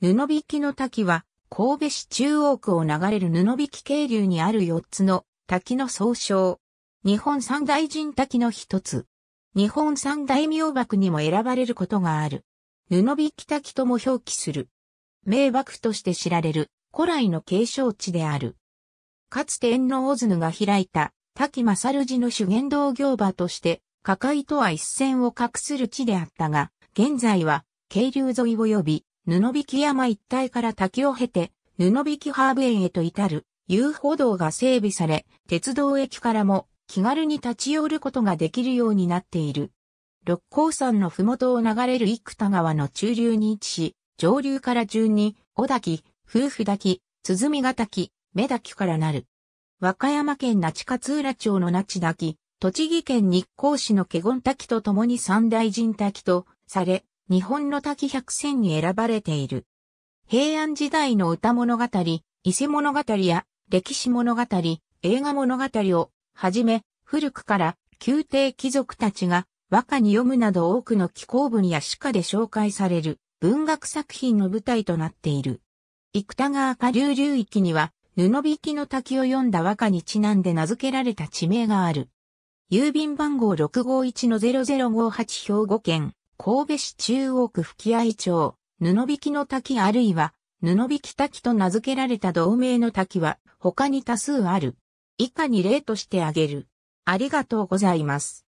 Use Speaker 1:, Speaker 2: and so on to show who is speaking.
Speaker 1: 布引の滝は、
Speaker 2: 神戸市中央区を流れる布引渓流にある4つの滝の総称。日本三大神滝の一つ。日本三大名瀑にも選ばれることがある。布引滝とも表記する。名瀑として知られる古来の継承地である。かつて天大津が開いた滝勝寺の修験道行場として、河界とは一線を画する地であったが、現在は渓流沿い及び布引山一帯から滝を経て、布引ハーブ園へと至る遊歩道が整備され、鉄道駅からも気軽に立ち寄ることができるようになっている。六甲山のふもとを流れる生田川の中流に位置し、上流から順に、小滝、夫婦滝、鼓ヶ滝、目滝からなる。和歌山県那智勝浦町の那智滝、栃木県日光市の華厳滝と共に三大神滝とされ、日本の滝百選に選ばれている。平安時代の歌物語、伊勢物語や歴史物語、映画物語をはじめ、古くから宮廷貴族たちが和歌に読むなど多くの紀行文や詩歌で紹介される文学作品の舞台となっている。生田川下流流域には、布引きの滝を読んだ和歌にちなんで名付けられた地名がある。郵便番号651-0058兵庫県、神戸市中央区吹合町、布引の滝あるいは、布引滝と名付けられた同名の滝は、他に多数ある。以下に例として
Speaker 1: 挙げる。ありがとうございます。